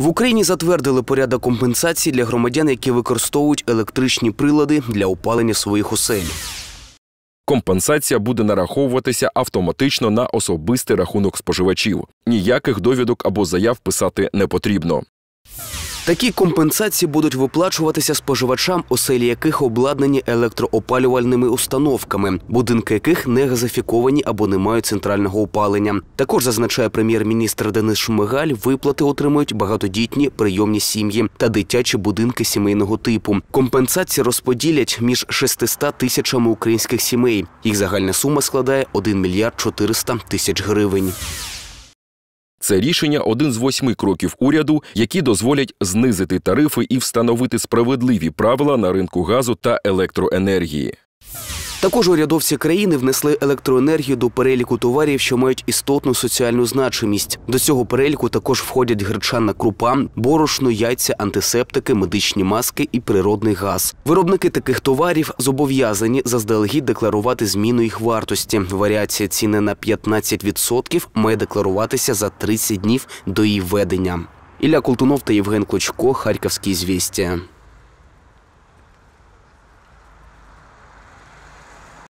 В Україні затвердили порядок компенсації для громадян, які використовують електричні прилади для опалення своїх осель. Компенсація буде нараховуватися автоматично на особистий рахунок споживачів. Ніяких довідок або заяв писати не потрібно. Такі компенсації будуть виплачуватися споживачам, оселі яких обладнані електроопалювальними установками, будинки яких не газифіковані або не мають центрального опалення. Також зазначає прем'єр-міністр Денис Шмигаль, виплати отримують багатодітні прийомні сім'ї та дитячі будинки сімейного типу. Компенсації розподілять між 600 тисячами українських сімей. Їх загальна сума складає 1 мільярд 400 тисяч гривень. Це рішення один з восьми кроків уряду, які дозволять знизити тарифи і встановити справедливі правила на ринку газу та електроенергії. Також урядовці країни внесли електроенергію до переліку товарів, що мають істотну соціальну значимість. До цього переліку також входять гречанна крупа, борошно, яйця, антисептики, медичні маски і природний газ. Виробники таких товарів зобов'язані заздалегідь декларувати зміну їх вартості. Варіація ціни на 15% має декларуватися за 30 днів до її введення. Ілля Колтунов та Євген Клочко, Харківські звісті.